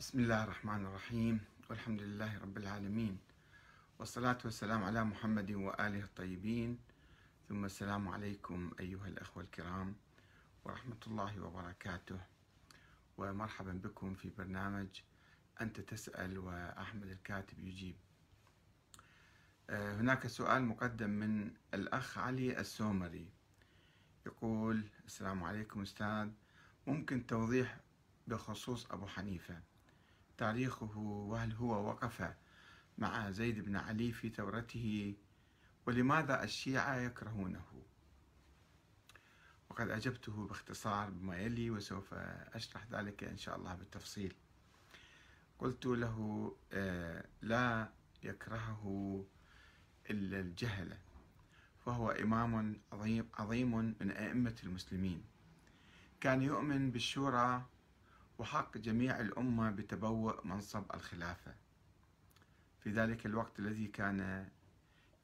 بسم الله الرحمن الرحيم والحمد لله رب العالمين والصلاة والسلام على محمد وآله الطيبين ثم السلام عليكم أيها الأخوة الكرام ورحمة الله وبركاته ومرحبا بكم في برنامج أنت تسأل وأحمد الكاتب يجيب آه، هناك سؤال مقدم من الأخ علي السومري يقول السلام عليكم أستاذ ممكن توضيح بخصوص أبو حنيفة تاريخه وهل هو وقف مع زيد بن علي في ثورته ولماذا الشيعة يكرهونه وقد أجبته باختصار بما يلي وسوف أشرح ذلك إن شاء الله بالتفصيل قلت له آه، لا يكرهه إلا الجهلة فهو إمام عظيم, عظيم من أئمة المسلمين كان يؤمن بالشورى وحق جميع الأمة بتبوء منصب الخلافة في ذلك الوقت الذي كان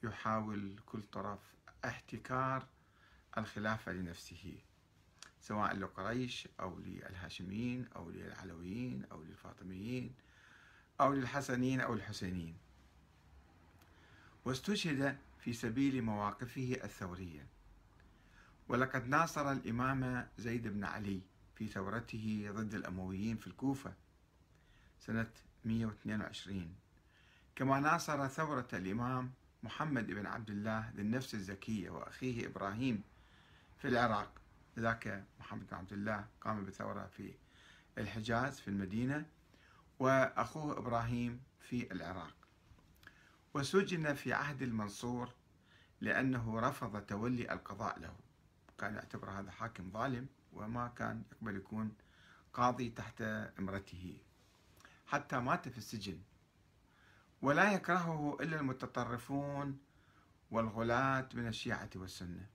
يحاول كل طرف احتكار الخلافة لنفسه سواء لقريش أو للهاشميين أو للعلويين أو للفاطميين أو للحسنيين أو الحسينيين واستشهد في سبيل مواقفه الثورية ولقد ناصر الإمام زيد بن علي في ثورته ضد الأمويين في الكوفة سنة 122 كما ناصر ثورة الإمام محمد بن عبد الله للنفس الزكية وأخيه إبراهيم في العراق ذاك محمد بن عبد الله قام بثورة في الحجاز في المدينة وأخوه إبراهيم في العراق وسجن في عهد المنصور لأنه رفض تولي القضاء له كان يعتبر هذا حاكم ظالم وما كان يقبل يكون قاضي تحت امرته حتى مات في السجن ولا يكرهه إلا المتطرفون والغلاة من الشيعة والسنة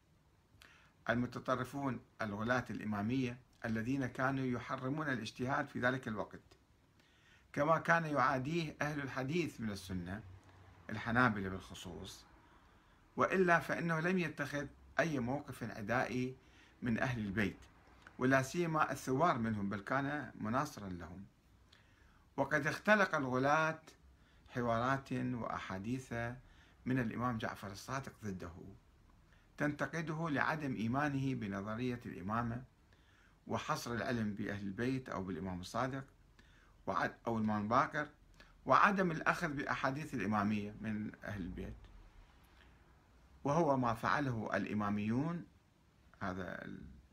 المتطرفون الغلاة الإمامية الذين كانوا يحرمون الاجتهاد في ذلك الوقت كما كان يعاديه أهل الحديث من السنة الحنابلة بالخصوص وإلا فإنه لم يتخذ أي موقف عدائي من أهل البيت ولا سيما الثوار منهم بل كان مناصرا لهم وقد اختلق الغلاة حوارات وأحاديث من الإمام جعفر الصادق ضده تنتقده لعدم إيمانه بنظرية الإمامة وحصر العلم بأهل البيت أو بالإمام الصادق أو الإمام باكر وعدم الأخذ بأحاديث الإمامية من أهل البيت وهو ما فعله الإماميون هذا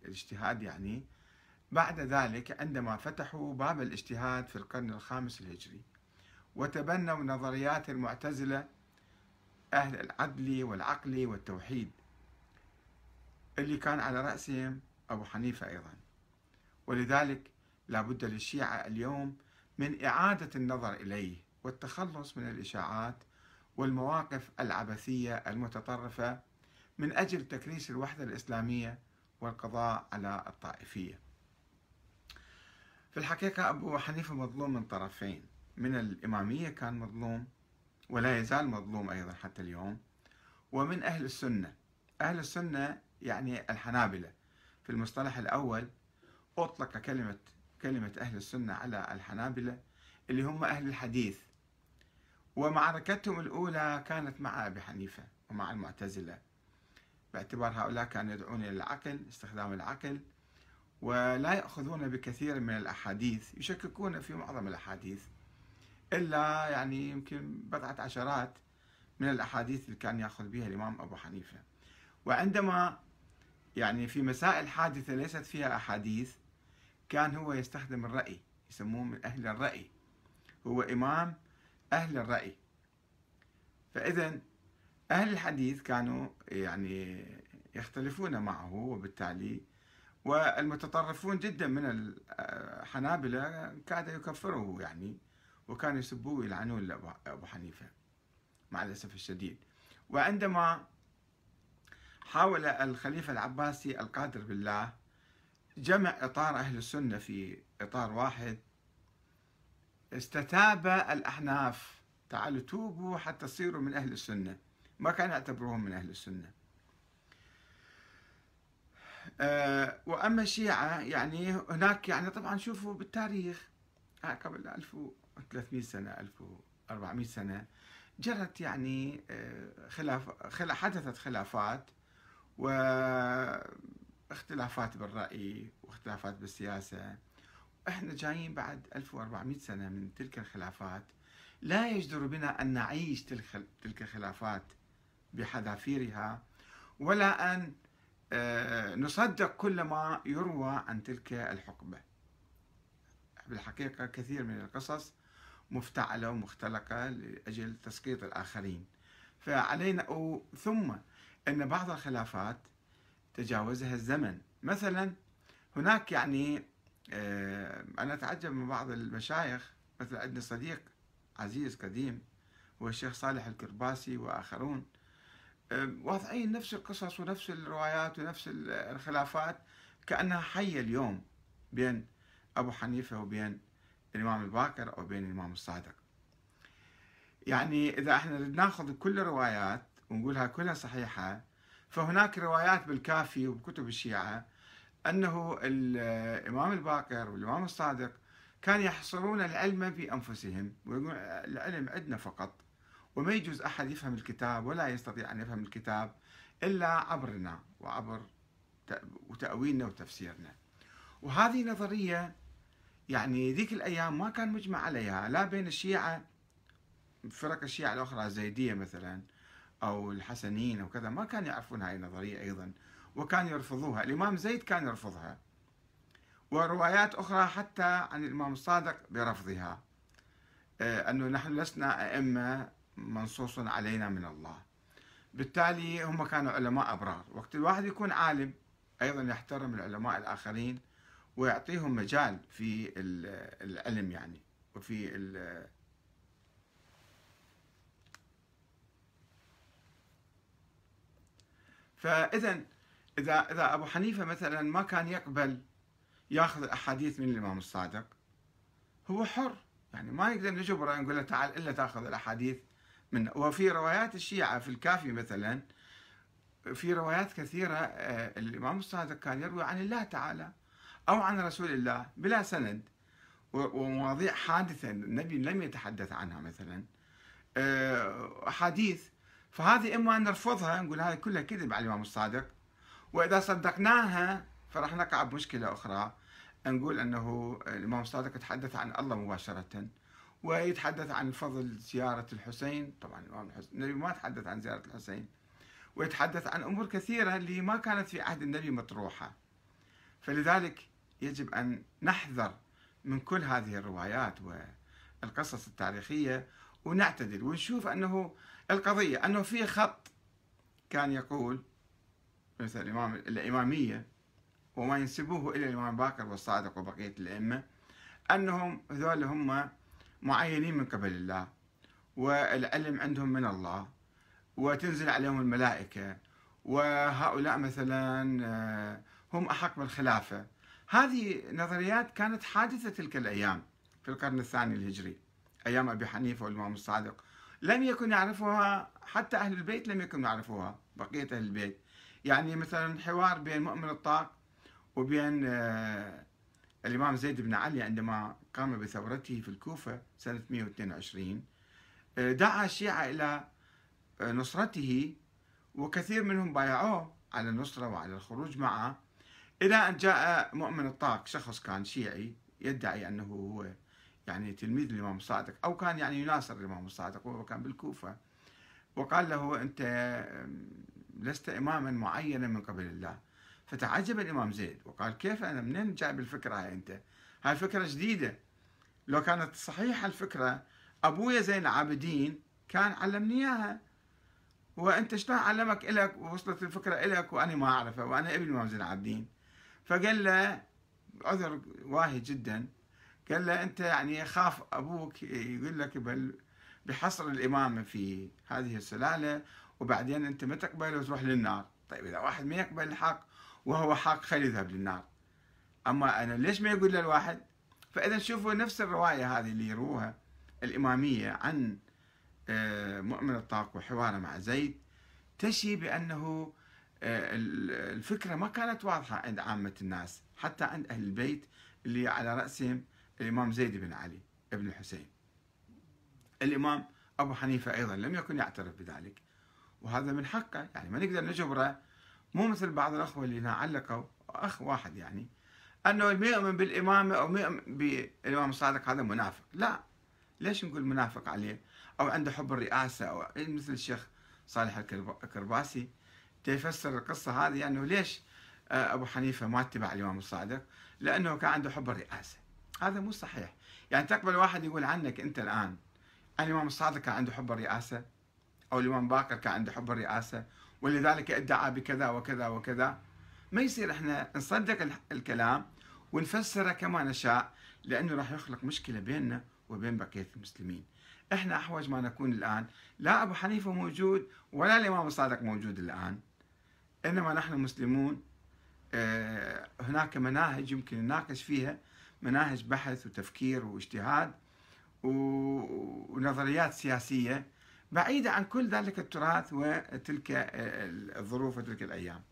الاجتهاد يعني بعد ذلك عندما فتحوا باب الاجتهاد في القرن الخامس الهجري وتبنوا نظريات المعتزلة أهل العدل والعقل والتوحيد اللي كان على رأسهم أبو حنيفة أيضا ولذلك لابد للشيعة اليوم من إعادة النظر إليه والتخلص من الإشاعات والمواقف العبثية المتطرفة من أجل تكريس الوحدة الإسلامية والقضاء على الطائفية في الحقيقة أبو حنيفة مظلوم من طرفين من الإمامية كان مظلوم ولا يزال مظلوم أيضا حتى اليوم ومن أهل السنة أهل السنة يعني الحنابلة في المصطلح الأول أطلق كلمة كلمة أهل السنة على الحنابلة اللي هم أهل الحديث ومعركتهم الأولى كانت مع أبي حنيفة ومع المعتزلة باعتبار هؤلاء كانوا يدعون إلى العقل استخدام العقل ولا يأخذون بكثير من الأحاديث يشككون في معظم الأحاديث إلا يعني يمكن بضعة عشرات من الأحاديث اللي كان يأخذ بها الإمام أبو حنيفة وعندما يعني في مسائل حادثة ليست فيها أحاديث كان هو يستخدم الرأي يسموه من أهل الرأي هو إمام أهل الرأي فإذا أهل الحديث كانوا يعني يختلفون معه وبالتالي والمتطرفون جدا من الحنابلة كاد يكفره يعني وكانوا يسبوه ويلعنون أبو حنيفة مع الأسف الشديد وعندما حاول الخليفة العباسي القادر بالله جمع إطار أهل السنة في إطار واحد استتاب الأحناف تعالوا توبوا حتى تصيروا من أهل السنة ما كان يعتبروهم من أهل السنة آه، وأما الشيعة يعني هناك يعني طبعا شوفوا بالتاريخ آه، قبل 1300 سنة 1400 سنة جرت يعني آه، خلاف خلا حدثت خلافات واختلافات بالرأي واختلافات بالسياسة احنا جايين بعد 1400 سنة من تلك الخلافات لا يجدر بنا أن نعيش تلك الخلافات بحذافيرها ولا أن آه، نصدق كل ما يروى عن تلك الحقبة بالحقيقة كثير من القصص مفتعلة ومختلقة لأجل تسقيط الآخرين فعلينا أو ثم أن بعض الخلافات تجاوزها الزمن مثلا هناك يعني آه، أنا أتعجب من بعض المشايخ مثل عندنا صديق عزيز قديم هو الشيخ صالح الكرباسي وآخرون واضعين نفس القصص ونفس الروايات ونفس الخلافات كأنها حية اليوم بين أبو حنيفة وبين الإمام الباكر أو بين الإمام الصادق يعني إذا احنا ناخذ كل الروايات ونقولها كلها صحيحة فهناك روايات بالكافي وبكتب الشيعة أنه الإمام الباكر والإمام الصادق كان يحصرون العلم في أنفسهم ويقولون العلم عندنا فقط وما يجوز أحد يفهم الكتاب ولا يستطيع أن يفهم الكتاب إلا عبرنا وعبر وتأويلنا وتفسيرنا وهذه نظرية يعني ذيك الأيام ما كان مجمع عليها لا بين الشيعة فرق الشيعة الأخرى الزيدية مثلا أو الحسنيين أو كذا ما كانوا يعرفون هذه النظرية أيضا وكانوا يرفضوها الإمام زيد كان يرفضها وروايات أخرى حتى عن الإمام الصادق برفضها آه، أنه نحن لسنا أئمة منصوص علينا من الله بالتالي هم كانوا علماء أبرار وقت الواحد يكون عالم أيضا يحترم العلماء الآخرين ويعطيهم مجال في العلم يعني وفي فاذا اذا اذا ابو حنيفه مثلا ما كان يقبل ياخذ الاحاديث من الامام الصادق هو حر يعني ما يقدر نجبره نقول له تعال الا تاخذ الاحاديث من وفي روايات الشيعة في الكافي مثلا في روايات كثيرة آه، الإمام الصادق كان يروي عن الله تعالى أو عن رسول الله بلا سند ومواضيع حادثة النبي لم يتحدث عنها مثلا آه، أحاديث فهذه إما نرفضها نقول هذه كلها كذب على الإمام الصادق وإذا صدقناها فراح نقع بمشكلة أخرى نقول أنه الإمام الصادق تحدث عن الله مباشرة ويتحدث عن فضل زيارة الحسين طبعا الإمام الحسين النبي ما تحدث عن زيارة الحسين ويتحدث عن أمور كثيرة اللي ما كانت في عهد النبي مطروحة فلذلك يجب أن نحذر من كل هذه الروايات والقصص التاريخية ونعتدل ونشوف أنه القضية أنه في خط كان يقول مثل الإمام الإمامية وما ينسبوه إلى الإمام باكر والصادق وبقية الأئمة أنهم هذول هم معينين من قبل الله والعلم عندهم من الله وتنزل عليهم الملائكة وهؤلاء مثلا آه، هم أحق بالخلافة هذه نظريات كانت حادثة تلك الأيام في القرن الثاني الهجري أيام أبي حنيفة والإمام الصادق لم يكن يعرفها حتى أهل البيت لم يكن يعرفوها بقية أهل البيت يعني مثلا حوار بين مؤمن الطاق وبين آه، الإمام زيد بن علي عندما قام بثورته في الكوفة سنة 122 آه، دعا الشيعة إلى آه، نصرته وكثير منهم بايعوه على النصرة وعلى الخروج معه إلى أن جاء مؤمن الطاق شخص كان شيعي يدعي أنه هو يعني تلميذ الإمام الصادق أو كان يعني يناصر الإمام الصادق وهو كان بالكوفة وقال له أنت لست إماما معينا من قبل الله فتعجب الإمام زيد وقال كيف أنا منين جايب الفكرة هاي أنت هاي فكرة جديدة لو كانت صحيحة الفكرة أبويا زين العابدين كان علمني إياها وأنت شلون علمك إلك ووصلت الفكرة إلك وأنا ما أعرفها وأنا ابن إمام زين العابدين فقال له عذر واهي جدا قال له أنت يعني خاف أبوك يقول لك بل بحصر الإمامة في هذه السلالة وبعدين أنت ما تقبل وتروح للنار طيب إذا واحد ما يقبل الحق وهو حق خلي يذهب للنار أما أنا ليش ما يقول للواحد فإذا شوفوا نفس الرواية هذه اللي يروها الإمامية عن آه، مؤمن الطاق وحواره مع زيد تشي بأنه آه، الفكرة ما كانت واضحة عند عامة الناس حتى عند أهل البيت اللي على رأسهم الإمام زيد بن علي بن الحسين الإمام أبو حنيفة أيضا لم يكن يعترف بذلك وهذا من حقه يعني ما نقدر نجبره مو مثل بعض الأخوة اللي هنا علقوا أخ واحد يعني انه اللي يؤمن بالامامه او يؤمن بالامام الصادق هذا منافق لا ليش نقول منافق عليه او عنده حب الرئاسه او مثل الشيخ صالح الكرباسي تفسر القصه هذه يعني ليش آه، ابو حنيفه ما اتبع الامام الصادق لانه كان عنده حب الرئاسه هذا مو صحيح يعني تقبل واحد يقول عنك انت الان الامام الصادق كان عنده حب الرئاسه او الامام باقر كان عنده حب الرئاسه ولذلك ادعى بكذا وكذا وكذا ما يصير احنا نصدق الكلام ونفسره كما نشاء لانه راح يخلق مشكله بيننا وبين بقيه المسلمين. احنا احوج ما نكون الان لا ابو حنيفه موجود ولا الامام الصادق موجود الان. انما نحن مسلمون آه، هناك مناهج يمكن نناقش فيها مناهج بحث وتفكير واجتهاد ونظريات سياسيه بعيده عن كل ذلك التراث وتلك آه، الظروف وتلك الايام.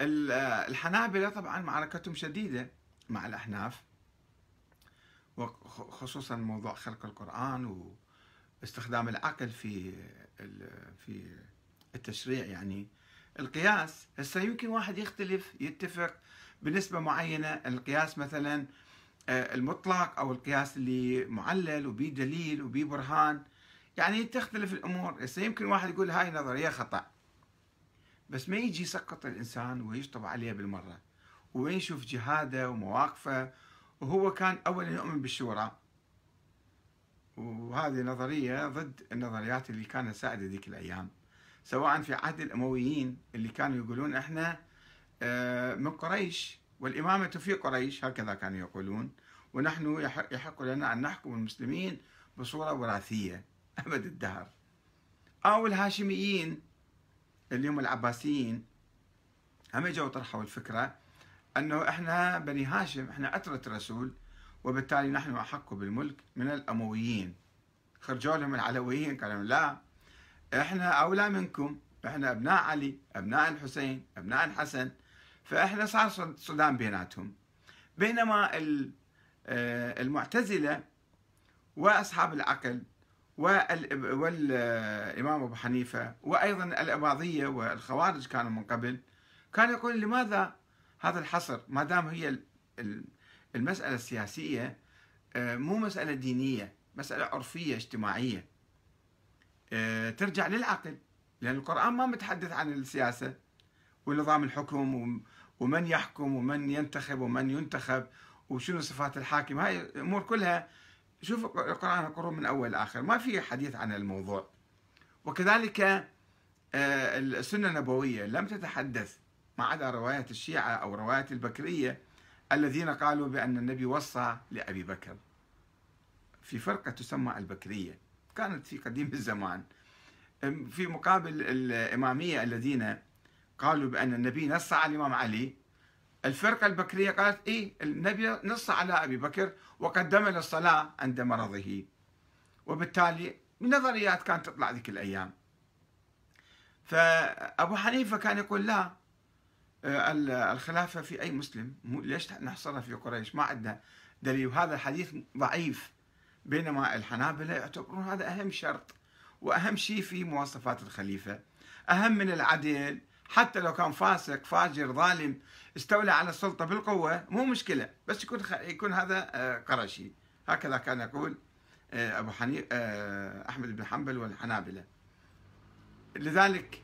الحنابلة طبعا معركتهم شديدة مع الأحناف وخصوصا موضوع خلق القرآن واستخدام العقل في في التشريع يعني القياس هسه يمكن واحد يختلف يتفق بنسبة معينة القياس مثلا آه، المطلق أو القياس اللي معلل وبي دليل وبي برهان يعني تختلف الأمور هسه يمكن واحد يقول هاي نظرية خطأ بس ما يجي يسقط الإنسان ويشطب عليه بالمرة يشوف جهاده ومواقفه وهو كان أولا يؤمن بالشورى وهذه نظرية ضد النظريات اللي كانت سائدة ذيك الأيام سواء في عهد الأمويين اللي كانوا يقولون إحنا آه، من قريش والإمامة في قريش هكذا كانوا يقولون ونحن يحق لنا أن نحكم المسلمين بصورة وراثية أبد الدهر أو الهاشميين اليوم العباسيين هم اجوا طرحوا الفكره انه احنا بني هاشم احنا عتره الرسول وبالتالي نحن احق بالملك من الامويين خرجوا لهم العلويين قالوا لا احنا اولى منكم احنا ابناء علي ابناء الحسين ابناء الحسن فاحنا صار صدام بيناتهم بينما آه، المعتزله واصحاب العقل والإمام أبو حنيفة وأيضا الأباضية والخوارج كانوا من قبل كان يقول لماذا هذا الحصر ما دام هي المسألة السياسية آه، مو مسألة دينية مسألة عرفية اجتماعية آه، ترجع للعقل لأن القرآن ما متحدث عن السياسة ونظام الحكم ومن يحكم ومن ينتخب ومن ينتخب وشنو صفات الحاكم هاي الأمور كلها شوف القرآن نقرأه من أول آخر ما في حديث عن الموضوع وكذلك آه، السنة النبوية لم تتحدث ما عدا روايات الشيعة أو روايات البكرية الذين قالوا بأن النبي وصى لأبي بكر في فرقة تسمى البكرية كانت في قديم الزمان في مقابل الإمامية الذين قالوا بأن النبي نص على الإمام علي الفرقة البكرية قالت إيه النبي نص على أبي بكر وقدم للصلاة عند مرضه وبالتالي نظريات كانت تطلع ذيك الأيام فأبو حنيفة كان يقول لا آه، الخلافة في أي مسلم ليش نحصرها في قريش ما عندنا دليل وهذا الحديث ضعيف بينما الحنابلة يعتبرون هذا أهم شرط وأهم شيء في مواصفات الخليفة أهم من العدل حتى لو كان فاسق فاجر ظالم استولى على السلطة بالقوة مو مشكلة بس يكون يكون هذا آه، قرشي هكذا كان يقول آه، أبو حني... آه، أحمد بن حنبل والحنابلة لذلك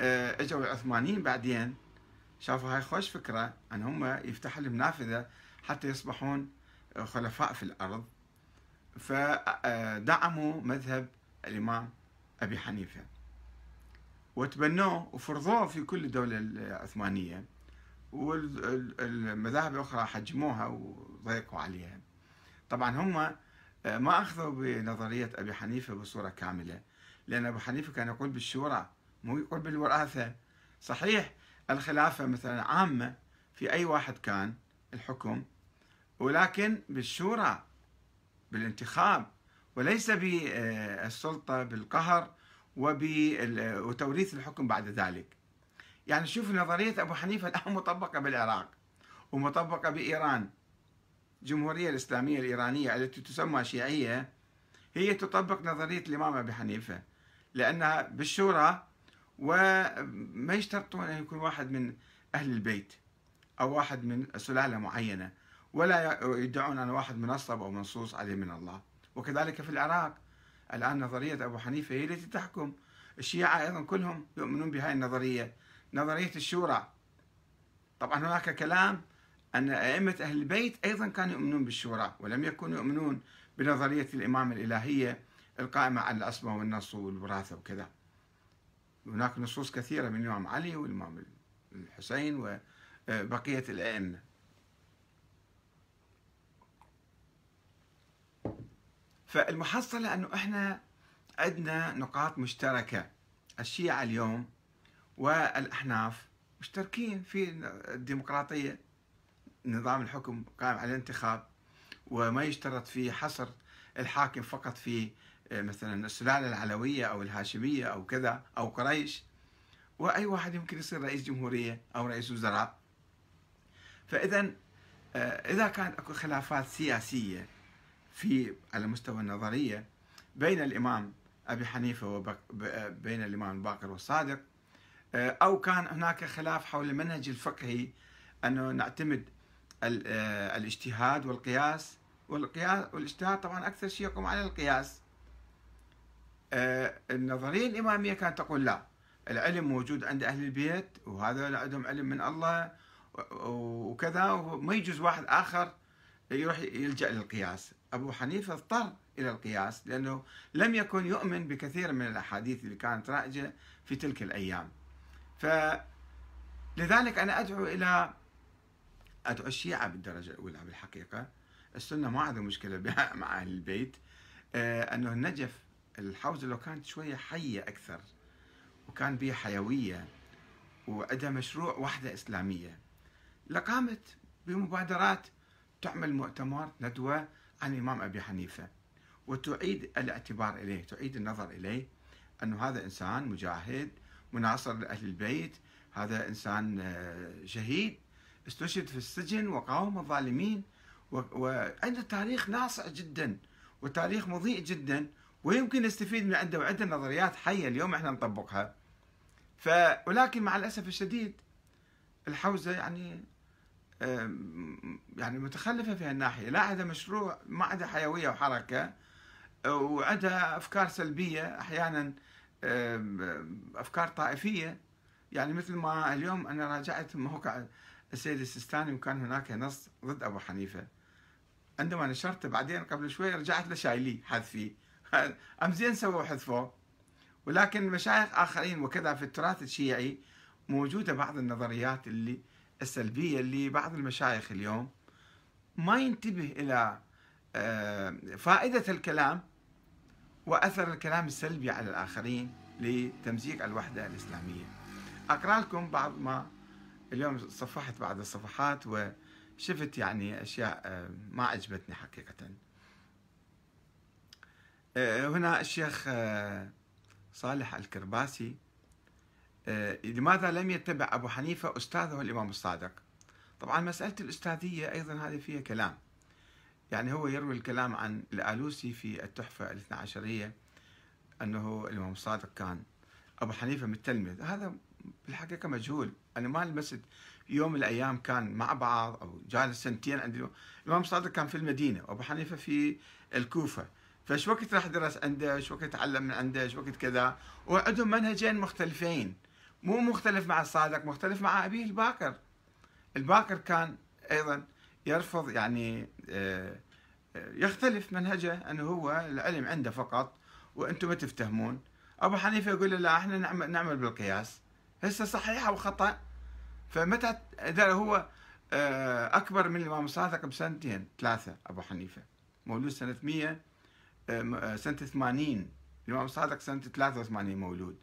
اجوا العثمانيين بعدين شافوا هاي خوش فكرة أن هم يفتحوا لهم نافذة حتى يصبحون خلفاء في الأرض فدعموا مذهب الإمام أبي حنيفة وتبنوه وفرضوه في كل الدولة العثمانية والمذاهب الأخرى حجموها وضيقوا عليها طبعا هم آه، ما أخذوا بنظرية أبي حنيفة بصورة كاملة لأن أبو حنيفة كان يقول بالشورى مو يقول بالوراثة صحيح الخلافة مثلا عامة في أي واحد كان الحكم ولكن بالشورى بالانتخاب وليس بالسلطة بالقهر وتوريث الحكم بعد ذلك يعني شوف نظرية أبو حنيفة الآن مطبقة بالعراق ومطبقة بإيران الجمهورية الإسلامية الإيرانية التي تسمى شيعية هي تطبق نظرية الإمام أبي حنيفة لأنها بالشورى وما يشترطون أن يكون واحد من أهل البيت أو واحد من سلالة معينة ولا يدعون أن واحد منصب أو منصوص عليه من الله وكذلك في العراق الآن نظرية أبو حنيفة هي التي تحكم الشيعة أيضا كلهم يؤمنون بهذه النظرية نظرية الشورى طبعا هناك كلام أن أئمة أهل البيت أيضا كانوا يؤمنون بالشورى ولم يكونوا يؤمنون بنظرية الإمام الإلهية القائمة على الأصمة والنص والوراثة وكذا هناك نصوص كثيرة من الإمام علي والإمام الحسين وبقية الأئمة فالمحصلة أنه إحنا عندنا نقاط مشتركة الشيعة اليوم والأحناف مشتركين في الديمقراطية نظام الحكم قائم على الانتخاب وما يشترط في حصر الحاكم فقط في آه، مثلا السلالة العلوية أو الهاشمية أو كذا أو قريش وأي واحد يمكن يصير رئيس جمهورية أو رئيس وزراء فإذا آه، إذا كانت أكو خلافات سياسية في على مستوى النظرية بين الإمام أبي حنيفة وبين الإمام باكر والصادق آه، أو كان هناك خلاف حول المنهج الفقهي أنه نعتمد آه، الاجتهاد والقياس والقياس والاجتهاد طبعا أكثر شيء يقوم على القياس آه، النظرية الإمامية كانت تقول لا العلم موجود عند أهل البيت وهذا عندهم علم من الله وكذا وما يجوز واحد آخر يروح يلجأ للقياس أبو حنيفة اضطر إلى القياس لأنه لم يكن يؤمن بكثير من الأحاديث اللي كانت رائجة في تلك الأيام فلذلك أنا أدعو إلى أدعو الشيعة بالدرجة الأولى بالحقيقة السنة ما عندها مشكلة مع أهل البيت آه، أنه النجف الحوزة لو كانت شوية حية أكثر وكان بها حيوية وعندها مشروع وحدة إسلامية لقامت بمبادرات تعمل مؤتمر ندوة عن الإمام أبي حنيفة وتعيد الاعتبار إليه تعيد النظر إليه أنه هذا إنسان مجاهد مناصر لأهل البيت هذا إنسان آه، شهيد استشهد في السجن وقاوم الظالمين وعنده تاريخ ناصع جدا وتاريخ مضيء جدا ويمكن نستفيد من عنده وعنده نظريات حية اليوم احنا نطبقها ف ولكن مع الأسف الشديد الحوزة يعني يعني متخلفة في الناحية لا عندها مشروع ما عندها حيوية وحركة وعندها أفكار سلبية أحيانا أفكار طائفية يعني مثل ما اليوم أنا راجعت موقع السيد السيستاني وكان هناك نص ضد أبو حنيفة عندما نشرته بعدين قبل شوي رجعت حذفي حذفيه زين سووا حذفوه ولكن مشايخ آخرين وكذا في التراث الشيعي موجودة بعض النظريات اللي السلبية اللي بعض المشايخ اليوم ما ينتبه إلى آه، فائدة الكلام وأثر الكلام السلبي على الآخرين لتمزيق الوحدة الإسلامية أقرأ لكم بعض ما اليوم صفحت بعض الصفحات وشفت يعني أشياء آه، ما عجبتني حقيقة آه، هنا الشيخ صالح الكرباسي آه، لماذا لم يتبع أبو حنيفة أستاذه الإمام الصادق طبعا مسألة الأستاذية أيضا هذه فيها كلام يعني هو يروي الكلام عن الآلوسي في التحفة الاثنى عشرية أنه الإمام الصادق كان أبو حنيفة متلمذ هذا بالحقيقة مجهول أنا ما لمست يوم من الأيام كان مع بعض أو جالس سنتين عند الإمام الصادق كان في المدينة وأبو حنيفة في الكوفة فش وقت راح درس عنده ايش وقت تعلم من عنده ايش وقت كذا وعندهم منهجين مختلفين مو مختلف مع الصادق مختلف مع أبيه الباكر الباكر كان أيضا يرفض يعني آه، آه، يختلف منهجه أنه هو العلم عنده فقط وأنتم ما تفتهمون أبو حنيفة يقول له لا احنا نعمل, نعمل بالقياس هسه صحيح أو خطأ فمتى هو آه، أكبر من الإمام الصادق بسنتين ثلاثة أبو حنيفة مولود سنة 100 سنة 80 الإمام الصادق سنة 83 مولود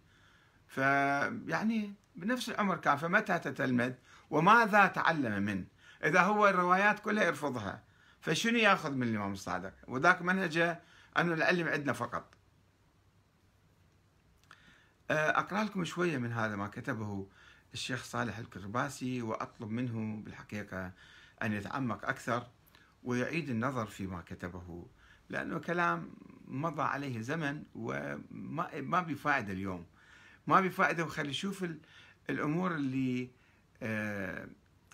فيعني بنفس العمر كان فمتى تتلمذ وماذا تعلم منه إذا هو الروايات كلها يرفضها فشنو ياخذ من الإمام الصادق وذاك منهجه أنه العلم عندنا فقط آه، أقرأ لكم شوية من هذا ما كتبه الشيخ صالح الكرباسي وأطلب منه بالحقيقة أن يتعمق أكثر ويعيد النظر فيما كتبه لأنه كلام مضى عليه زمن وما ما بفائدة اليوم ما بفائده وخلي يشوف الامور اللي آه،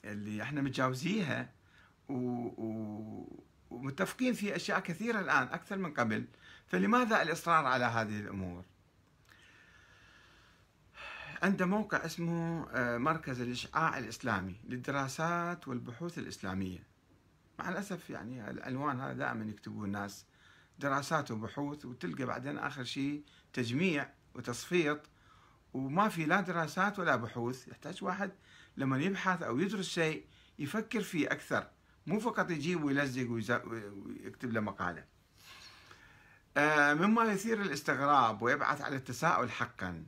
اللي احنا متجاوزيها ومتفقين في اشياء كثيره الان اكثر من قبل فلماذا الاصرار على هذه الامور؟ عنده موقع اسمه آه، مركز الإشعاع الإسلامي للدراسات والبحوث الإسلامية مع الأسف يعني العنوان هذا دائما يكتبوه الناس دراسات وبحوث وتلقى بعدين آخر شيء تجميع وتصفيط وما في لا دراسات ولا بحوث يحتاج واحد لما يبحث أو يدرس شيء يفكر فيه أكثر مو فقط يجيب ويلزق ويكتب له مقالة آه، مما يثير الاستغراب ويبعث على التساؤل حقا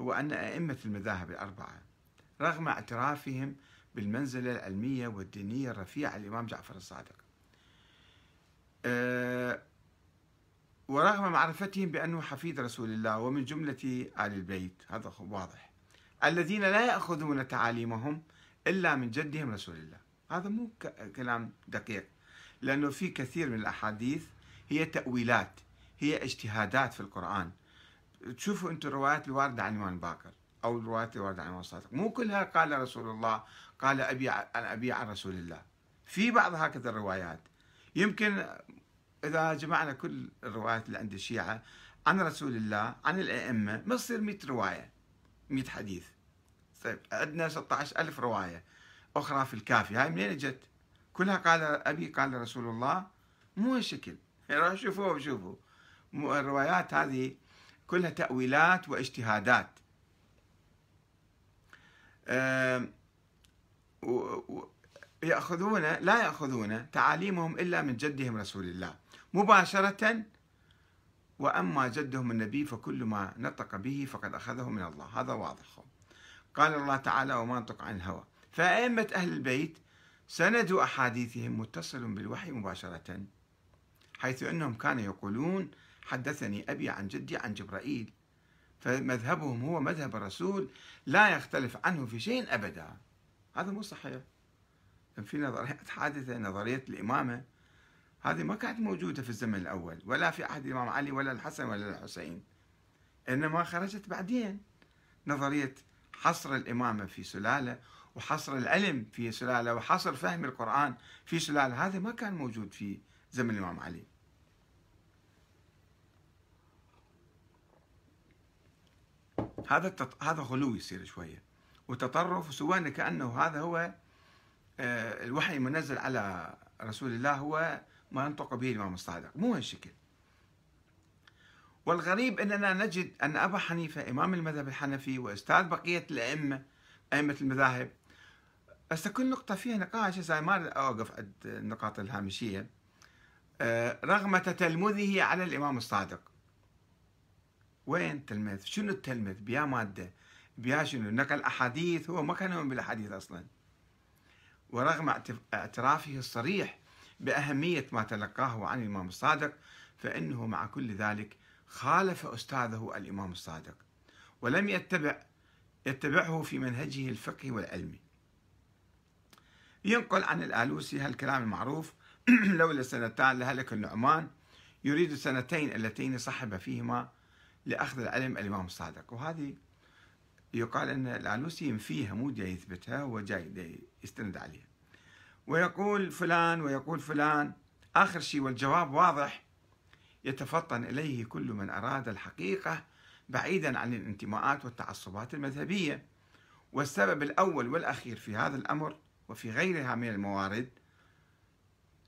هو أن أئمة المذاهب الأربعة رغم اعترافهم بالمنزلة العلمية والدينية الرفيعة للإمام جعفر الصادق آه، ورغم معرفتهم بأنه حفيد رسول الله ومن جملة آل البيت هذا واضح الذين لا يأخذون تعاليمهم إلا من جدهم رسول الله هذا مو كلام دقيق لأنه في كثير من الأحاديث هي تأويلات هي اجتهادات في القرآن تشوفوا أنتم الروايات الواردة عن إمام باكر أو الروايات الواردة عن إمام صادق مو كلها قال رسول الله قال أبي عن أبي عن رسول الله في بعض هكذا الروايات يمكن إذا جمعنا كل الروايات اللي عند الشيعة عن رسول الله عن الأئمة ما تصير 100 رواية 100 حديث طيب عندنا 16000 رواية أخرى في الكافي هاي منين اجت؟ كلها قال أبي قال رسول الله مو هالشكل روح شوفوها وشوفوا الروايات هذه كلها تأويلات واجتهادات يأخذون لا يأخذون تعاليمهم إلا من جدهم رسول الله مباشرة وأما جدهم النبي فكل ما نطق به فقد أخذه من الله هذا واضح قال الله تعالى وما انطق عن الهوى فأئمة أهل البيت سند أحاديثهم متصل بالوحي مباشرة حيث أنهم كانوا يقولون حدثني أبي عن جدي عن جبرائيل فمذهبهم هو مذهب الرسول لا يختلف عنه في شيء أبدا هذا مو صحيح كان في نظريات حادثة نظرية الإمامة هذه ما كانت موجودة في الزمن الأول ولا في عهد الإمام علي ولا الحسن ولا الحسين إنما خرجت بعدين نظرية حصر الإمامة في سلالة وحصر العلم في سلالة وحصر فهم القرآن في سلالة هذا ما كان موجود في زمن الإمام علي هذا التط... هذا غلو يصير شويه وتطرف سواء كانه هذا هو آه، الوحي المنزل على رسول الله هو ما ينطق به الإمام الصادق مو هالشكل والغريب أننا نجد أن أبا حنيفة إمام المذهب الحنفي وأستاذ بقية الأئمة أئمة المذاهب بس كل نقطة فيها نقاش هسه ما أوقف عند النقاط الهامشية آه، رغم تتلمذه على الإمام الصادق وين تلمذ؟ شنو التلمذ؟ بيا مادة بيا شنو؟ نقل أحاديث هو ما كان يؤمن بالأحاديث أصلاً ورغم اعترافه الصريح بأهمية ما تلقاه عن الإمام الصادق فإنه مع كل ذلك خالف أستاذه الإمام الصادق ولم يتبع يتبعه في منهجه الفقهي والعلمي ينقل عن الآلوسي هالكلام المعروف لولا سنتان لهلك النعمان يريد السنتين اللتين صحب فيهما لأخذ العلم الإمام الصادق وهذه يقال أن الآلوسي ينفيها مو جاي يثبتها هو جاي يستند عليها ويقول فلان ويقول فلان آخر شيء والجواب واضح يتفطن إليه كل من أراد الحقيقة بعيدا عن الانتماءات والتعصبات المذهبية والسبب الأول والأخير في هذا الأمر وفي غيرها من الموارد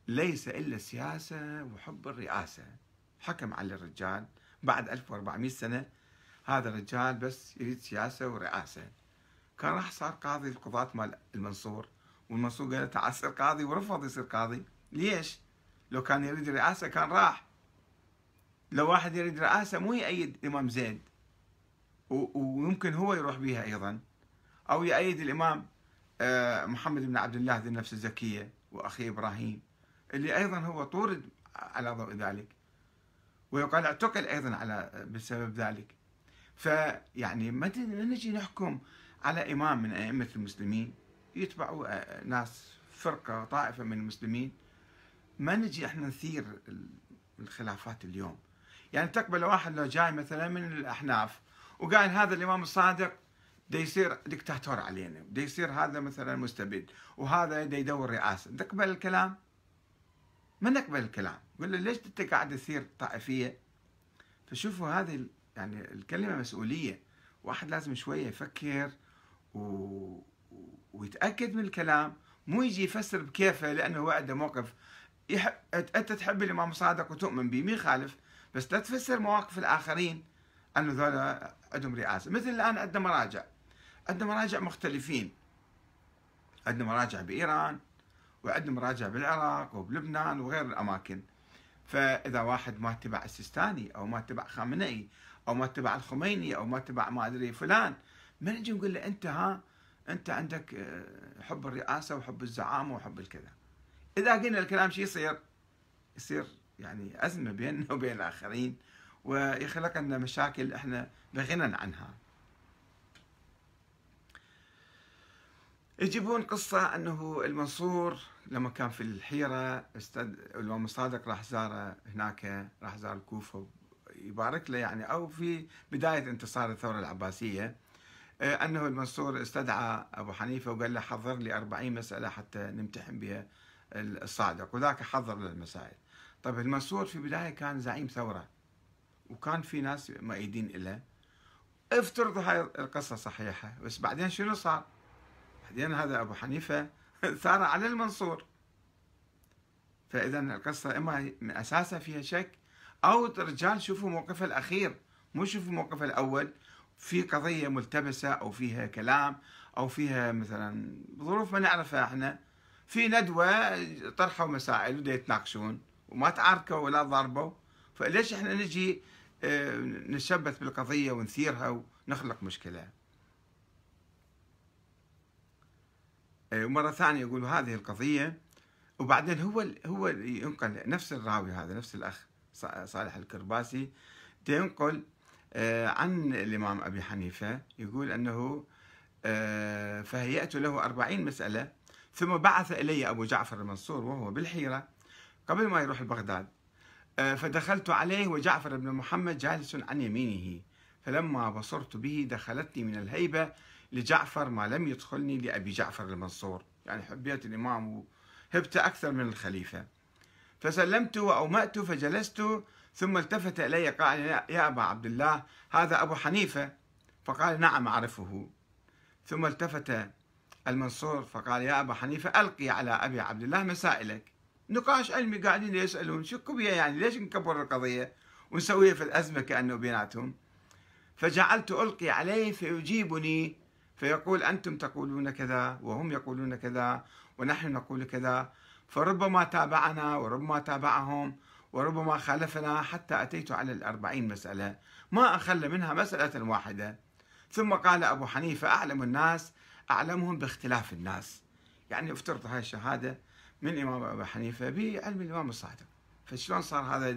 ليس إلا السياسة وحب الرئاسة حكم على الرجال بعد 1400 سنة هذا الرجال بس يريد سياسة ورئاسة كان راح صار قاضي القضاة مال المنصور والمنصور قال له تعال صير قاضي ورفض يصير قاضي ليش؟ لو كان يريد رئاسة كان راح لو واحد يريد رئاسة مو يأيد الإمام زيد ويمكن هو يروح بها أيضا أو يأيد الإمام آه، محمد بن عبد الله ذي النفس الزكية وأخي إبراهيم اللي أيضا هو طورد على ضوء ذلك ويقال اعتقل أيضا على بسبب ذلك فيعني ما نجي نحكم على إمام من أئمة المسلمين يتبعوا آه، ناس فرقة طائفة من المسلمين ما نجي احنا نثير الخلافات اليوم يعني تقبل واحد لو جاي مثلا من الأحناف وقال هذا الإمام الصادق دا يصير دكتاتور علينا دا يصير هذا مثلا مستبد وهذا دا يدور رئاسة تقبل الكلام ما نقبل الكلام قل له ليش انت قاعد تثير طائفيه فشوفوا هذه يعني الكلمة مسؤولية واحد لازم شوية يفكر و... ويتأكد من الكلام مو يجي يفسر بكيفه لأنه هو عنده موقف يح... أنت تحب الإمام صادق وتؤمن به ما يخالف بس لا تفسر مواقف الآخرين أنه ذولا عندهم رئاسة مثل الآن عندنا مراجع عندنا مراجع مختلفين عندنا مراجع بإيران وعندنا مراجع بالعراق وبلبنان وغير الأماكن فإذا واحد ما اتبع السيستاني أو ما اتبع خامنئي او ما تبع الخميني او ما تبع ما ادري فلان ما نجي نقول له انت ها انت عندك آه، حب الرئاسه وحب الزعامه وحب الكذا اذا قلنا الكلام شو يصير؟ يصير يعني ازمه بيننا وبين الاخرين ويخلق لنا مشاكل احنا بغنى عنها. يجيبون قصة أنه المنصور لما كان في الحيرة الأستاذ الإمام الصادق راح زاره هناك راح زار الكوفة يبارك له يعني أو في بداية انتصار الثورة العباسية آه، أنه المنصور استدعى أبو حنيفة وقال له حضر لي 40 مسألة حتى نمتحن بها الصادق وذاك حضر للمسائل طيب المنصور في البداية كان زعيم ثورة وكان في ناس مؤيدين له افترض هاي القصة صحيحة بس بعدين شنو صار بعدين هذا أبو حنيفة ثار على المنصور فإذا القصة إما من أساسها فيها شك أو الرجال شوفوا موقفه الأخير مو شوفوا موقفه الأول في قضية ملتبسة أو فيها كلام أو فيها مثلا ظروف ما نعرفها احنا في ندوة طرحوا مسائل ودا يتناقشون وما تعاركوا ولا ضربوا فليش احنا نجي آه، نشبث بالقضية ونثيرها ونخلق مشكلة آه، ومرة ثانية يقولوا هذه القضية وبعدين هو هو ينقل نفس الراوي هذا نفس الأخ صالح الكرباسي تنقل آه، عن الإمام أبي حنيفة يقول أنه آه، فهيأت له أربعين مسألة ثم بعث إلي أبو جعفر المنصور وهو بالحيرة قبل ما يروح بغداد آه، فدخلت عليه وجعفر بن محمد جالس عن يمينه فلما بصرت به دخلتني من الهيبة لجعفر ما لم يدخلني لأبي جعفر المنصور يعني حبيت الإمام وهبته أكثر من الخليفة فسلمت وأومأت فجلست ثم التفت إلي قال يا أبا عبد الله هذا أبو حنيفة فقال نعم أعرفه ثم التفت المنصور فقال يا أبا حنيفة ألقي على أبي عبد الله مسائلك نقاش علمي قاعدين يسألون شو بيا يعني ليش نكبر القضية ونسويها في الأزمة كأنه بيناتهم فجعلت ألقي عليه فيجيبني فيقول أنتم تقولون كذا وهم يقولون كذا ونحن نقول كذا فربما تابعنا وربما تابعهم وربما خالفنا حتى أتيت على الأربعين مسألة ما أخل منها مسألة واحدة ثم قال أبو حنيفة أعلم الناس أعلمهم باختلاف الناس يعني افترض هاي الشهادة من الإمام أبو حنيفة بعلم الإمام الصادق فشلون صار هذا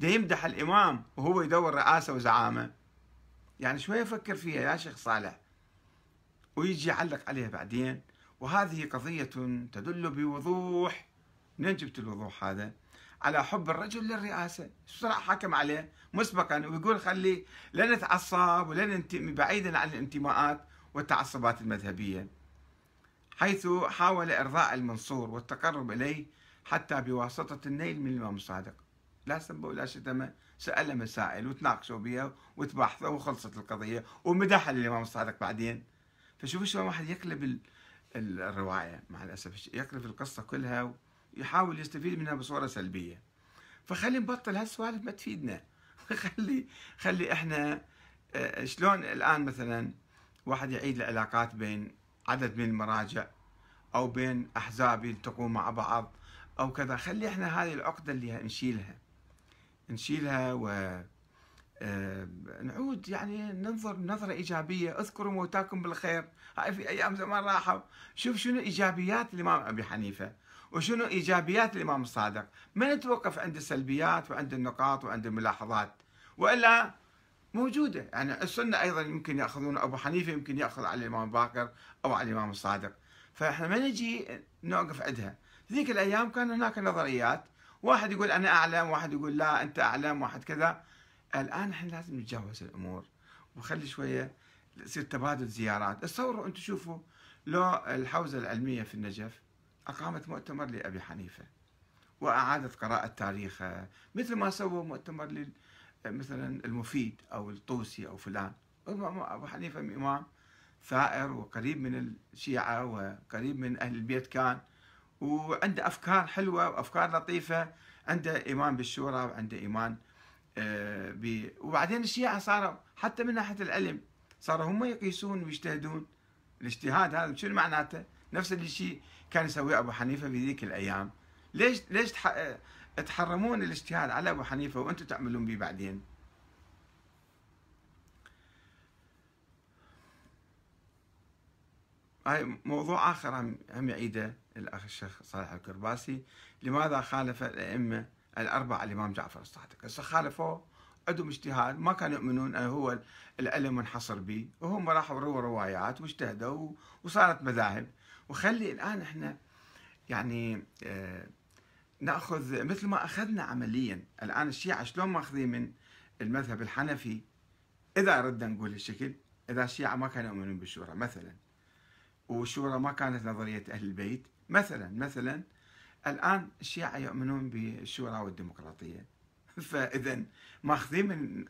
ده يمدح الإمام وهو يدور رئاسة وزعامة يعني شوية يفكر فيها يا شيخ صالح ويجي يعلق عليها بعدين وهذه قضية تدل بوضوح منين جبت الوضوح هذا؟ على حب الرجل للرئاسة صار حاكم عليه مسبقا ويقول خلي لا نتعصب ولا ننتمي بعيدا عن الانتماءات والتعصبات المذهبية حيث حاول إرضاء المنصور والتقرب إليه حتى بواسطة النيل من الإمام الصادق لا سب ولا شتمه سأله مسائل وتناقشوا بها وتباحثوا وخلصت القضية ومدح الإمام الصادق بعدين فشوفوا شلون واحد يقلب الرواية مع الأسف يقلب القصة كلها يحاول يستفيد منها بصوره سلبيه فخلي نبطل هالسوالف ما تفيدنا خلي خلي احنا آه، شلون الان مثلا واحد يعيد العلاقات بين عدد من المراجع او بين احزاب يلتقوا مع بعض او كذا خلي احنا هذه العقده اللي نشيلها نشيلها و آه، نعود يعني ننظر نظرة إيجابية اذكروا موتاكم بالخير هاي في أيام زمان راحوا شوف شنو إيجابيات الإمام أبي حنيفة وشنو ايجابيات الامام الصادق ما نتوقف عند السلبيات وعند النقاط وعند الملاحظات والا موجوده يعني السنه ايضا يمكن ياخذون ابو حنيفه يمكن ياخذ على الامام باكر او على الامام الصادق فاحنا ما نجي نوقف عندها ذيك الايام كان هناك نظريات واحد يقول انا اعلم واحد يقول لا انت اعلم واحد كذا الان احنا لازم نتجاوز الامور وخلي شويه يصير تبادل زيارات تصوروا انتم شوفوا لو الحوزه العلميه في النجف أقامت مؤتمر لأبي حنيفة وأعادت قراءة تاريخه مثل ما سووا مؤتمر مثلا المفيد أو الطوسي أو فلان أبو حنيفة إمام ثائر وقريب من الشيعة وقريب من أهل البيت كان وعنده أفكار حلوة وأفكار لطيفة عنده إيمان بالشورى وعنده إيمان آه، ب وبعدين الشيعة صاروا حتى من ناحية العلم صاروا هم يقيسون ويجتهدون الاجتهاد هذا شنو معناته؟ نفس الشيء كان يسويه ابو حنيفه في ذيك الايام ليش ليش تحرمون الاجتهاد على ابو حنيفه وانتم تعملون به بعدين هاي موضوع اخر هم, يعيده الاخ الشيخ صالح الكرباسي لماذا خالف الائمه الاربعه الامام جعفر الصادق هسه خالفوه عندهم اجتهاد ما كانوا يؤمنون انه هو العلم منحصر به وهم راحوا رووا روايات واجتهدوا وصارت مذاهب وخلي الآن احنا يعني آه، ناخذ مثل ما اخذنا عمليا الان الشيعه شلون ماخذين من المذهب الحنفي اذا ردنا نقول الشكل اذا الشيعه ما كانوا يؤمنون بالشورى مثلا والشورى ما كانت نظريه اهل البيت مثلا مثلا الان الشيعه يؤمنون بالشورى والديمقراطيه فاذا ماخذين من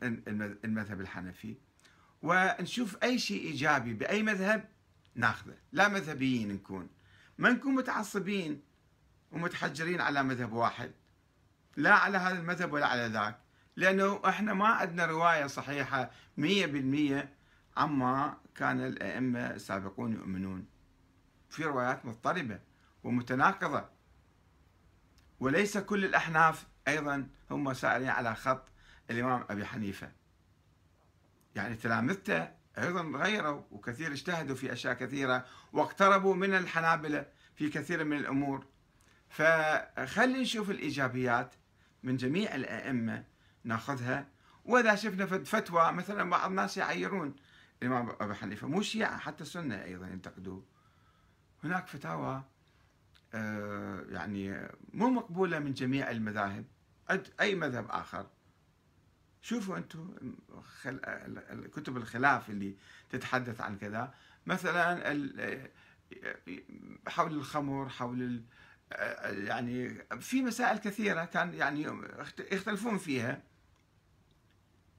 المذهب الحنفي ونشوف اي شيء ايجابي باي مذهب ناخذه لا مذهبيين نكون ما نكون متعصبين ومتحجرين على مذهب واحد لا على هذا المذهب ولا على ذاك لأنه إحنا ما عندنا رواية صحيحة مية بالمية عما كان الأئمة السابقون يؤمنون في روايات مضطربة ومتناقضة وليس كل الأحناف أيضا هم سائرين على خط الإمام أبي حنيفة يعني تلامذته أيضا غيروا وكثير اجتهدوا في أشياء كثيرة واقتربوا من الحنابلة في كثير من الأمور فخلي نشوف الإيجابيات من جميع الأئمة ناخذها وإذا شفنا فتوى مثلا بعض الناس يعيرون الإمام أبي حنيفة مو شيعة حتى السنة أيضا ينتقدوه هناك فتاوى آه، يعني مو مقبولة من جميع المذاهب أي مذهب آخر شوفوا انتم خل... كتب الخلاف اللي تتحدث عن كذا مثلا ال... حول الخمر حول ال... يعني في مسائل كثيره كان يعني يختلفون فيها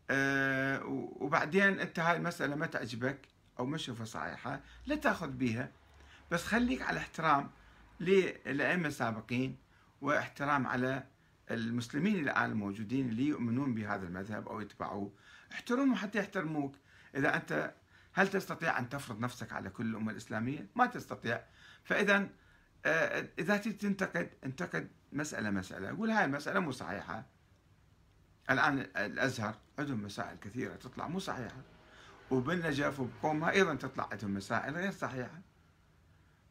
آه، وبعدين انت هاي المساله ما تعجبك او ما تشوفها صحيحه لا تاخذ بها بس خليك على احترام للائمه السابقين واحترام على المسلمين الآن الموجودين اللي يؤمنون بهذا المذهب أو يتبعوه احترموا حتى يحترموك إذا أنت هل تستطيع أن تفرض نفسك على كل الأمة الإسلامية؟ ما تستطيع فإذا آه، إذا تنتقد انتقد مسألة مسألة قول هاي المسألة مو صحيحة الآن الأزهر عندهم مسائل كثيرة تطلع مو صحيحة وبالنجف وبقومها أيضا تطلع عندهم مسائل غير صحيحة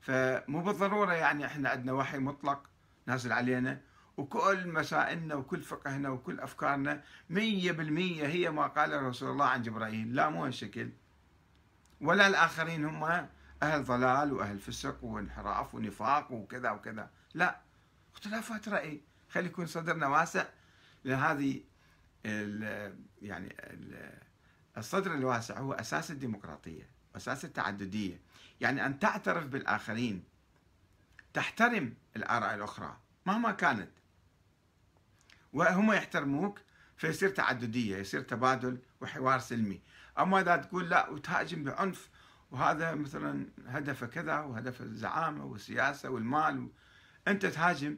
فمو بالضرورة يعني احنا عندنا وحي مطلق نازل علينا وكل مسائلنا وكل فقهنا وكل أفكارنا 100% هي ما قال رسول الله عن جبرائيل لا مو هالشكل ولا الآخرين هم أهل ضلال وأهل فسق وانحراف ونفاق وكذا وكذا لا اختلافات رأي خلي يكون صدرنا واسع لأن هذه يعني الصدر الواسع هو أساس الديمقراطية وأساس التعددية يعني أن تعترف بالآخرين تحترم الآراء الأخرى مهما كانت وهم يحترموك فيصير تعددية يصير تبادل وحوار سلمي أما إذا تقول لا وتهاجم بعنف وهذا مثلا هدفه كذا وهدف الزعامة والسياسة والمال و... أنت تهاجم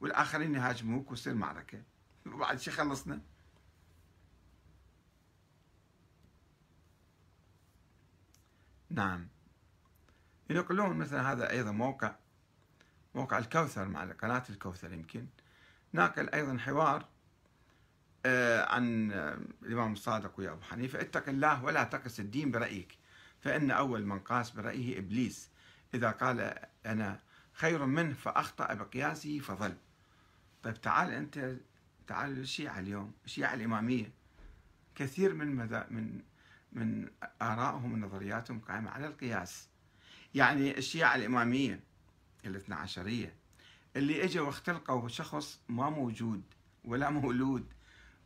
والآخرين يهاجموك وتصير معركة وبعد شي خلصنا نعم ينقلون مثلا هذا أيضا موقع موقع الكوثر مع قناة الكوثر يمكن ناقل أيضا حوار آه، عن آه، الإمام الصادق ويا أبو حنيفة اتق الله ولا تقس الدين برأيك فإن أول من قاس برأيه إبليس إذا قال أنا خير منه فأخطأ بقياسه فظل طيب تعال أنت تعال للشيعة اليوم الشيعة الإمامية كثير من مذا من من آرائهم ونظرياتهم قائمة على القياس يعني الشيعة الإمامية الاثنى عشرية اللي اجوا واختلقوا شخص ما موجود ولا مولود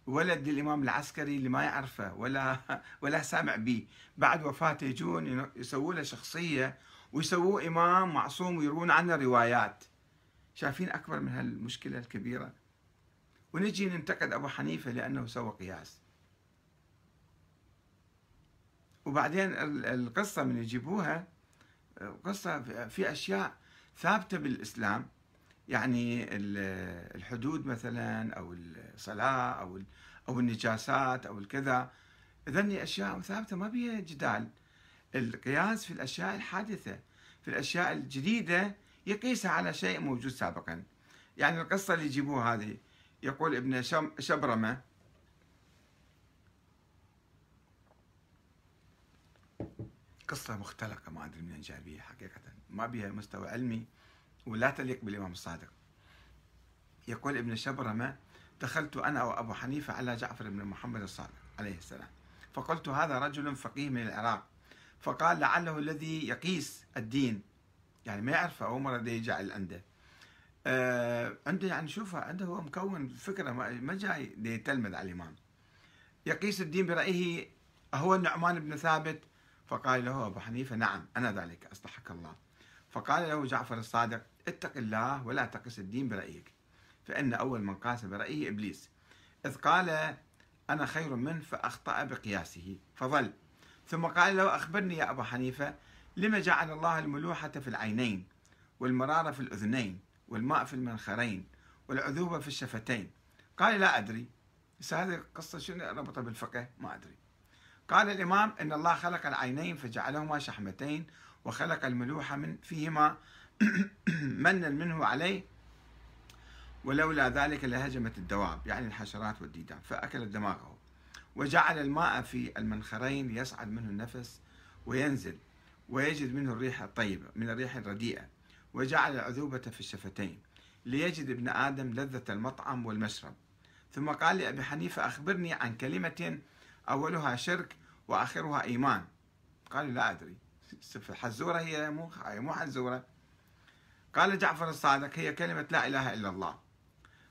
ولد للامام العسكري اللي ما يعرفه ولا ولا سامع به بعد وفاته يجون يسووا له شخصيه ويسووه امام معصوم ويرون عنه روايات شايفين اكبر من هالمشكله الكبيره ونجي ننتقد ابو حنيفه لانه سوى قياس وبعدين القصه من يجيبوها قصه في اشياء ثابته بالاسلام يعني الحدود مثلا او الصلاه او او النجاسات او الكذا ذني اشياء ثابته ما بيها جدال القياس في الاشياء الحادثه في الاشياء الجديده يقيسها على شيء موجود سابقا يعني القصه اللي يجيبوها هذه يقول ابن شبرمه قصه مختلقه ما ادري من جايبيها حقيقه ما بيها مستوى علمي ولا تليق بالإمام الصادق يقول ابن شبرمة دخلت أنا وأبو حنيفة على جعفر بن محمد الصادق عليه السلام فقلت هذا رجل فقيه من العراق فقال لعله الذي يقيس الدين يعني ما يعرفه هو مرة يجعل عنده آه عنده يعني شوفه عنده هو مكون فكرة ما جاي يتلمذ على الإمام يقيس الدين برأيه هو النعمان بن ثابت فقال له أبو حنيفة نعم أنا ذلك أصلحك الله فقال له جعفر الصادق اتق الله ولا تقس الدين برأيك فإن أول من قاس برأيه إبليس إذ قال أنا خير منه فأخطأ بقياسه فظل ثم قال له أخبرني يا أبا حنيفة لما جعل الله الملوحة في العينين والمرارة في الأذنين والماء في المنخرين والعذوبة في الشفتين قال لا أدري بس هذه القصة شنو ربطها بالفقه ما أدري قال الإمام إن الله خلق العينين فجعلهما شحمتين وخلق الملوح من فيهما منا منه عليه ولولا ذلك لهجمت الدواب يعني الحشرات والديدان فأكلت دماغه وجعل الماء في المنخرين ليصعد منه النفس وينزل ويجد منه الريح الطيبة من الريح الرديئة وجعل العذوبة في الشفتين ليجد ابن آدم لذة المطعم والمشرب ثم قال لأبي حنيفة أخبرني عن كلمة أولها شرك وآخرها إيمان قال لا أدري حزورة هي مو مو حزورة قال جعفر الصادق هي كلمة لا إله إلا الله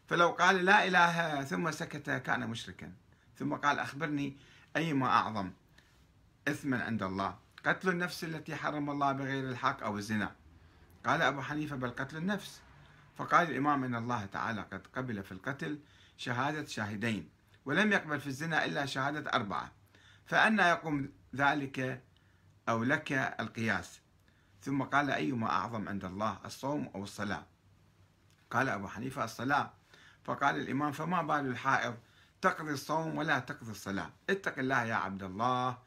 فلو قال لا إله ثم سكت كان مشركا ثم قال أخبرني أيما أعظم إثما عند الله قتل النفس التي حرم الله بغير الحق أو الزنا قال أبو حنيفة بل قتل النفس فقال الإمام إن الله تعالى قد قبل في القتل شهادة شاهدين ولم يقبل في الزنا إلا شهادة أربعة فأنا يقوم ذلك أو لك القياس ثم قال أيما أعظم عند الله الصوم أو الصلاة قال أبو حنيفة الصلاة فقال الإمام فما بال الحائض تقضي الصوم ولا تقضي الصلاة اتق الله يا عبد الله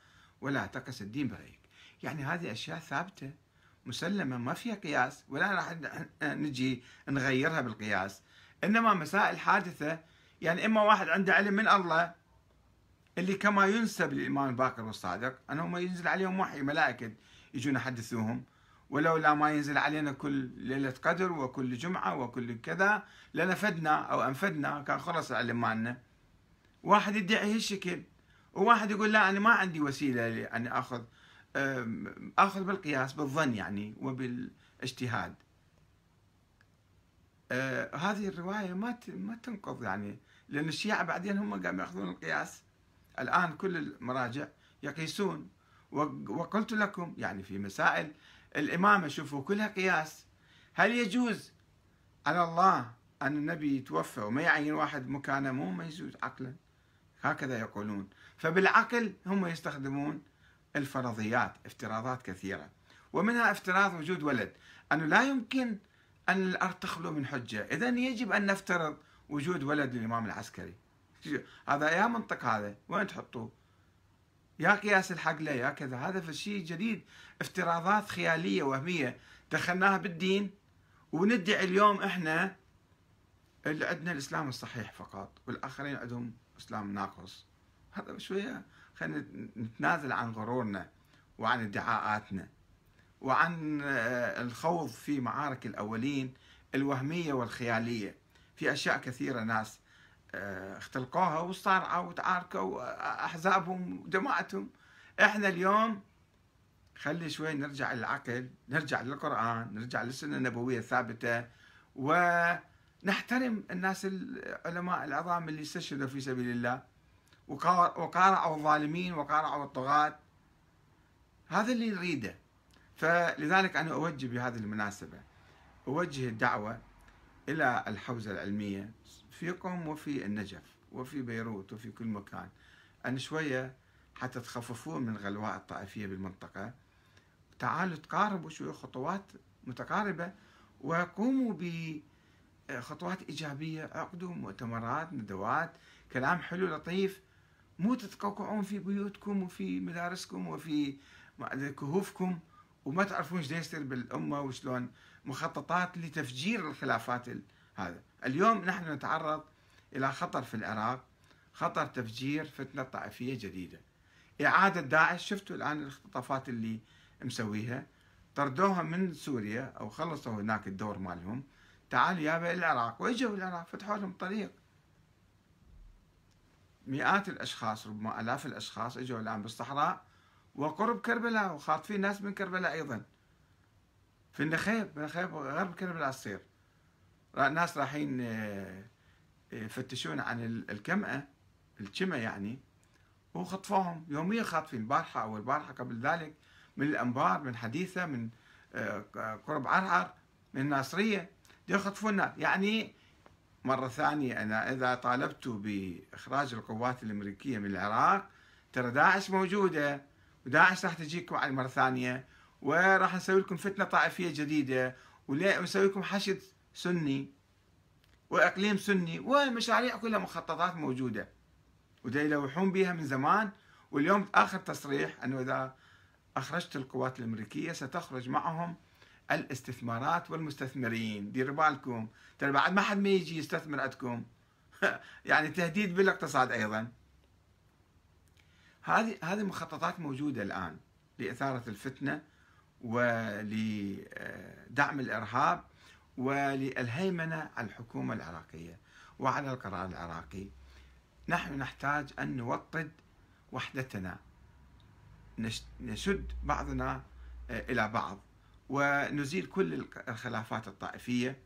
ولا تقس الدين بغيرك يعني هذه أشياء ثابتة مسلمة ما فيها قياس ولا راح نجي نغيرها بالقياس إنما مسائل حادثة يعني إما واحد عنده علم من الله اللي كما ينسب للإمام الباقر والصادق أنهم ينزل عليهم وحي ملائكة يجون يحدثوهم ولولا ما ينزل علينا كل ليلة قدر وكل جمعة وكل كذا لنفدنا أو أنفدنا كان خلص العلم مالنا واحد يدعي هالشكل وواحد يقول لا أنا ما عندي وسيلة يعني أخذ أخذ بالقياس بالظن يعني وبالاجتهاد أه، هذه الرواية ما ما تنقض يعني لأن الشيعة بعدين هم قاموا يأخذون القياس الآن كل المراجع يقيسون وقلت لكم يعني في مسائل الإمامة شوفوا كلها قياس هل يجوز على الله أن النبي يتوفى وما يعين واحد مكانه مو ما يجوز عقلا هكذا يقولون فبالعقل هم يستخدمون الفرضيات افتراضات كثيرة ومنها افتراض وجود ولد أنه لا يمكن أن الأرض تخلو من حجة إذا يجب أن نفترض وجود ولد للإمام العسكري هذا يا منطق هذا وين تحطوه يا قياس الحق له يا كذا هذا في شيء جديد افتراضات خيالية وهمية دخلناها بالدين وندعي اليوم احنا اللي عندنا الاسلام الصحيح فقط والاخرين عندهم اسلام ناقص هذا شويه خلينا نتنازل عن غرورنا وعن ادعاءاتنا وعن آه، الخوض في معارك الاولين الوهميه والخياليه في اشياء كثيره ناس اختلقوها وصارعوا وتعاركوا احزابهم وجماعتهم احنا اليوم خلي شوي نرجع للعقل نرجع للقرآن نرجع للسنة النبوية الثابتة ونحترم الناس العلماء العظام اللي استشهدوا في سبيل الله وقارعوا الظالمين وقارعوا الطغاة هذا اللي نريده فلذلك أنا أوجه بهذه المناسبة أوجه الدعوة إلى الحوزة العلمية في قم وفي النجف وفي بيروت وفي كل مكان أن شوية حتى تخففون من غلواء الطائفية بالمنطقة تعالوا تقاربوا شوية خطوات متقاربة وقوموا بخطوات آه، إيجابية عقدوا مؤتمرات ندوات كلام حلو لطيف مو تتقوقعون في بيوتكم وفي مدارسكم وفي آه، كهوفكم وما تعرفون ايش يصير بالامه وشلون مخططات لتفجير الخلافات هذا اليوم نحن نتعرض إلى خطر في العراق خطر تفجير فتنة طائفية جديدة إعادة داعش شفتوا الآن الاختطافات اللي مسويها طردوها من سوريا أو خلصوا هناك الدور مالهم تعالوا يابا إلى العراق وإجوا العراق فتحوا لهم طريق مئات الأشخاص ربما آلاف الأشخاص إجوا الآن بالصحراء وقرب كربلاء وخاطفين ناس من كربلاء أيضا في النخيب النخيب غرب كربلاء تصير ناس رايحين آه، آه، يفتشون عن الكمأة الكمة يعني وخطفوهم يوميا خاطفين البارحة أو البارحة قبل ذلك من الأنبار من حديثة من قرب آه، عرعر من الناصرية يخطفون يعني مرة ثانية أنا إذا طالبت بإخراج القوات الأمريكية من العراق ترى داعش موجودة وداعش راح تجيكم على مرة ثانية وراح نسوي لكم فتنة طائفية جديدة ونسوي لكم حشد سني واقليم سني والمشاريع كلها مخططات موجوده وده يلوحون بها من زمان واليوم اخر تصريح انه اذا اخرجت القوات الامريكيه ستخرج معهم الاستثمارات والمستثمرين ديروا بالكم ترى بعد ما حد ما يجي يستثمر عندكم يعني تهديد بالاقتصاد ايضا هذه هذه مخططات موجوده الان لاثاره الفتنه ولدعم الارهاب وللهيمنة على الحكومة العراقية وعلى القرار العراقي نحن نحتاج أن نوطد وحدتنا نشد بعضنا آه، إلى بعض ونزيل كل الخلافات الطائفية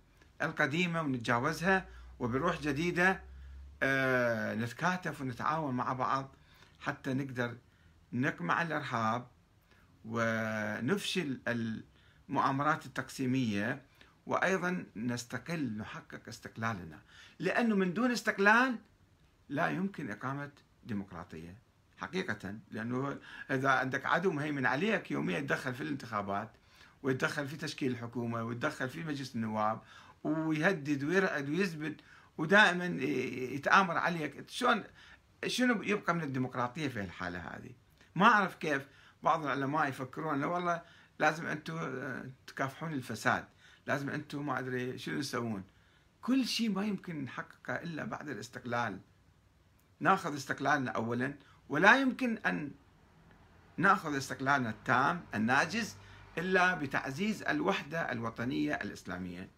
القديمة ونتجاوزها وبروح جديدة آه، نتكاتف ونتعاون مع بعض حتى نقدر نقمع الإرهاب ونفشل المؤامرات التقسيمية وأيضا نستقل نحقق استقلالنا لأنه من دون استقلال لا يمكن إقامة ديمقراطية حقيقة لأنه إذا عندك عدو مهيمن عليك يوميا يتدخل في الانتخابات ويتدخل في تشكيل الحكومة ويتدخل في مجلس النواب ويهدد ويرعد ويزبد ودائما يتآمر عليك شلون شنو يبقى من الديمقراطية في الحالة هذه ما أعرف كيف بعض العلماء يفكرون والله لازم أنتم آه، تكافحون الفساد لازم انتم ما ادري شنو تسوون كل شيء ما يمكن نحققه الا بعد الاستقلال ناخذ استقلالنا اولا ولا يمكن ان ناخذ استقلالنا التام الناجز الا بتعزيز الوحده الوطنيه الاسلاميه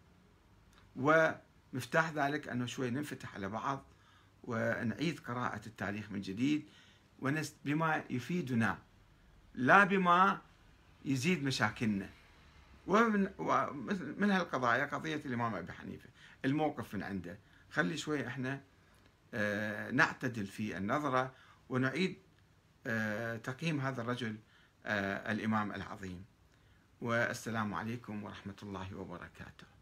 ومفتاح ذلك انه شوي ننفتح على بعض ونعيد قراءه التاريخ من جديد بما يفيدنا لا بما يزيد مشاكلنا ومن من هالقضايا قضية الإمام أبي حنيفة الموقف من عنده خلي شوي احنا آه، نعتدل في النظرة ونعيد آه، تقييم هذا الرجل آه، الإمام العظيم والسلام عليكم ورحمة الله وبركاته